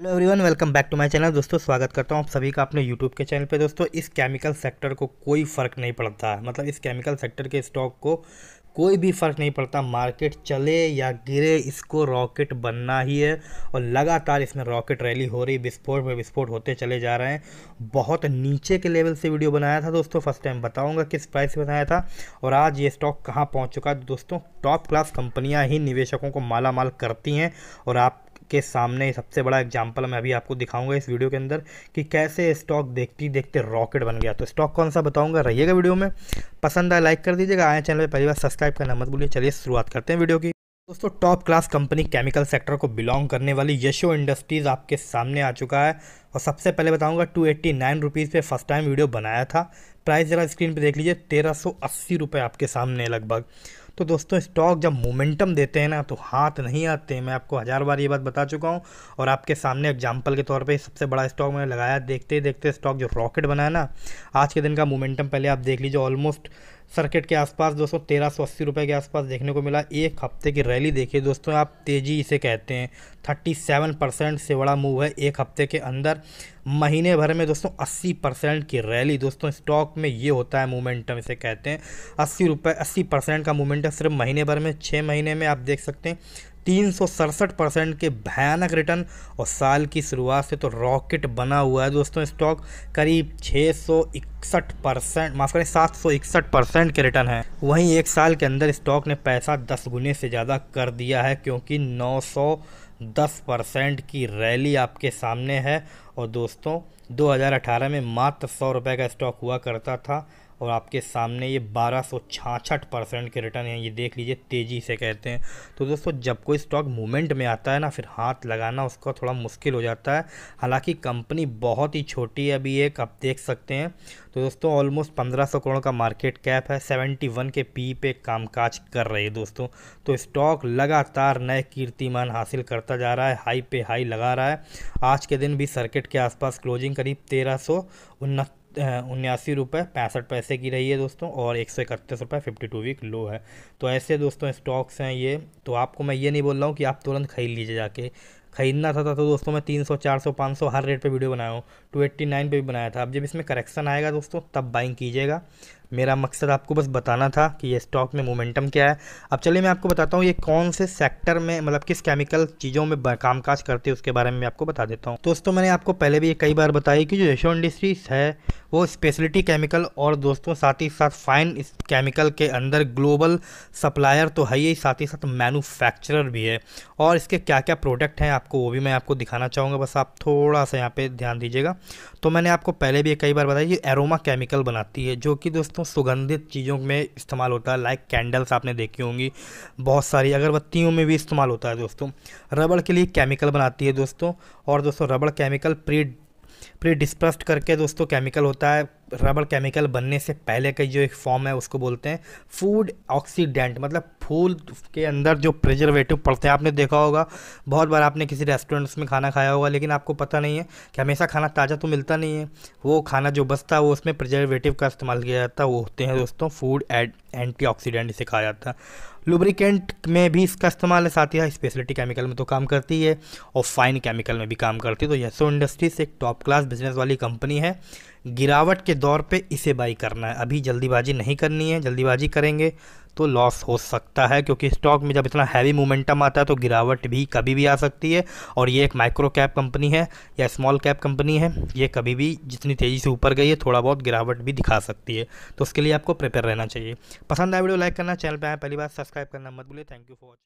hello everyone welcome back to my channel दोस्तों स्वागत करता हूं आप सभी का अपने यूट्यूब के चैनल पे दोस्तों इस केमिकल सेक्टर को कोई फ़र्क नहीं पड़ता मतलब इस केमिकल सेक्टर के स्टॉक को कोई भी फ़र्क नहीं पड़ता मार्केट चले या गिरे इसको रॉकेट बनना ही है और लगातार इसमें रॉकेट रैली हो रही विस्फोट में विस्फोट होते चले जा रहे हैं बहुत नीचे के लेवल से वीडियो बनाया था दोस्तों फर्स्ट टाइम बताऊंगा किस प्राइस में बनाया था और आज ये स्टॉक कहाँ पहुँच चुका है दोस्तों टॉप क्लास कंपनियाँ ही निवेशकों को माला माल करती हैं और आप के सामने सबसे बड़ा एग्जाम्पल मैं अभी आपको दिखाऊंगा इस वीडियो के अंदर कि कैसे स्टॉक देखती देखते रॉकेट बन गया तो स्टॉक कौन सा बताऊंगा रहिएगा वीडियो में पसंद आए लाइक कर दीजिएगा आए चैनल पर पहली बार सब्सक्राइब करना मत भूलिए चलिए शुरुआत करते हैं वीडियो की दोस्तों top class company chemical sector को बिलोंग करने वाली यशो इंडस्ट्रीज़ आपके सामने आ चुका है और सबसे पहले बताऊंगा टू एट्टी नाइन रुपीज़ पर फर्स्ट टाइम वीडियो बनाया था प्राइस ज़रा स्क्रीन पे देख लीजिए तेरह सौ अस्सी रुपये आपके सामने लगभग तो दोस्तों स्टॉक जब मोमेंटम देते हैं ना तो हाथ नहीं आते मैं आपको हज़ार बार ये बात बता चुका हूँ और आपके सामने एग्जाम्पल के तौर पे सबसे बड़ा स्टॉक मैंने लगाया देखते देखते स्टॉक जो रॉकेट बनाया ना आज के दिन का मोमेंटम पहले आप देख लीजिए ऑलमोस्ट सर्किट के आसपास दोस्तों तेरह सौ अस्सी रुपये के आसपास देखने को मिला एक हफ्ते की रैली देखिए दोस्तों आप तेज़ी इसे कहते हैं थर्टी सेवन परसेंट से बड़ा मूव है एक हफ्ते के अंदर महीने भर में दोस्तों अस्सी परसेंट की रैली दोस्तों स्टॉक में ये होता है मोमेंटम इसे कहते हैं अस्सी रुपये अस्सी परसेंट का मोमेंटम सिर्फ महीने भर में छः महीने में आप देख सकते हैं तीन परसेंट के भयानक रिटर्न और साल की शुरुआत से तो रॉकेट बना हुआ है दोस्तों स्टॉक करीब छः परसेंट माफ़ करें सात परसेंट के रिटर्न है वहीं एक साल के अंदर स्टॉक ने पैसा दस गुने से ज़्यादा कर दिया है क्योंकि नौ दस परसेंट की रैली आपके सामने है और दोस्तों 2018 में मात्र सौ रुपये का स्टॉक हुआ करता था और आपके सामने ये बारह परसेंट के रिटर्न हैं ये देख लीजिए तेज़ी से कहते हैं तो दोस्तों जब कोई स्टॉक मूवमेंट में आता है ना फिर हाथ लगाना उसका थोड़ा मुश्किल हो जाता है हालांकि कंपनी बहुत ही छोटी है अभी एक आप देख सकते हैं तो दोस्तों ऑलमोस्ट 1500 करोड़ का मार्केट कैप है 71 के पी पे कामकाज कर रही है दोस्तों तो स्टॉक लगातार नए कीर्तिमान हासिल करता जा रहा है हाई पे हाई लगा रहा है आज के दिन भी सर्किट के आसपास क्लोजिंग करीब तेरह सौ उन्यासी रुपये पैंसठ पैसे की रही है दोस्तों और एक सौ इकतीस रुपये फिफ्टी टू वीक लो है तो ऐसे दोस्तों स्टॉक्स हैं ये तो आपको मैं ये नहीं बोल रहा हूँ कि आप तुरंत खरीद लीजिए जाके खरीदना था, था तो दोस्तों मैं तीन सौ चार सौ पाँच सौ हर रेट पे वीडियो बनाया हूँ टू एट्टी नाइन पर भी बनाया था अब जब इसमें करेक्शन आएगा दोस्तों तब बाइंग कीजिएगा मेरा मकसद आपको बस बताना था कि ये स्टॉक में मोमेंटम क्या है अब चलिए मैं आपको बताता हूँ ये कौन से सेक्टर में मतलब किस केमिकल चीज़ों में काम काज करते हैं उसके बारे में मैं आपको बता देता हूँ दोस्तों मैंने आपको पहले भी कई बार बताया कि जो यशो इंडस्ट्रीज है वो स्पेशलिटी केमिकल और दोस्तों साथ ही साथ फाइन इस केमिकल के अंदर ग्लोबल सप्लायर तो है ही साथ ही साथ मैनुफैक्चरर भी है और इसके क्या क्या प्रोडक्ट हैं आपको वो भी मैं आपको दिखाना चाहूँगा बस आप थोड़ा सा यहाँ पर ध्यान दीजिएगा तो मैंने आपको पहले भी कई बार बताया ये एरोमा केमिकल बनाती है जो कि दोस्तों दोस्तों सुगंधित चीज़ों में इस्तेमाल होता है लाइक कैंडल्स आपने देखी होंगी बहुत सारी अगरबत्तियों में भी इस्तेमाल होता है दोस्तों रबड़ के लिए केमिकल बनाती है दोस्तों और दोस्तों रबड़ केमिकल प्री प्री डिस्प्रस्ड करके दोस्तों केमिकल होता है रबड़ केमिकल बनने से पहले का जो एक फॉर्म है उसको बोलते हैं फूड ऑक्सीडेंट मतलब फूल के अंदर जो प्रिजर्वेटिव पड़ते हैं आपने देखा होगा बहुत बार आपने किसी रेस्टोरेंट्स में खाना खाया होगा लेकिन आपको पता नहीं है कि हमेशा खाना ताज़ा तो मिलता नहीं है वो खाना जो बचता है वो उसमें प्रिजर्वेटिव का इस्तेमाल किया जाता है वो होते हैं दोस्तों फूड एड ऑक्सीडेंट इसे कहा जाता है लुब्रिकेंट में भी इसका इस्तेमाल है साथ ही स्पेशलिटी केमिकल में तो काम करती है और फाइन केमिकल में भी काम करती है तो यसो इंडस्ट्रीज एक टॉप क्लास बिजनेस वाली कंपनी है गिरावट के दौर पे इसे बाई करना है अभी जल्दीबाजी नहीं करनी है जल्दीबाजी करेंगे तो लॉस हो सकता है क्योंकि स्टॉक में जब इतना हैवी मोमेंटम आता है तो गिरावट भी कभी भी आ सकती है और ये एक माइक्रो कैप कंपनी है या स्मॉल कैप कंपनी है ये कभी भी जितनी तेज़ी से ऊपर गई है थोड़ा बहुत गिरावट भी दिखा सकती है तो उसके लिए आपको प्रिपेयर रहना चाहिए पसंद आया वीडियो लाइक करना चैनल पर आए पहली बार सब्सक्राइब करना मत भूलिए थैंक यू फॉर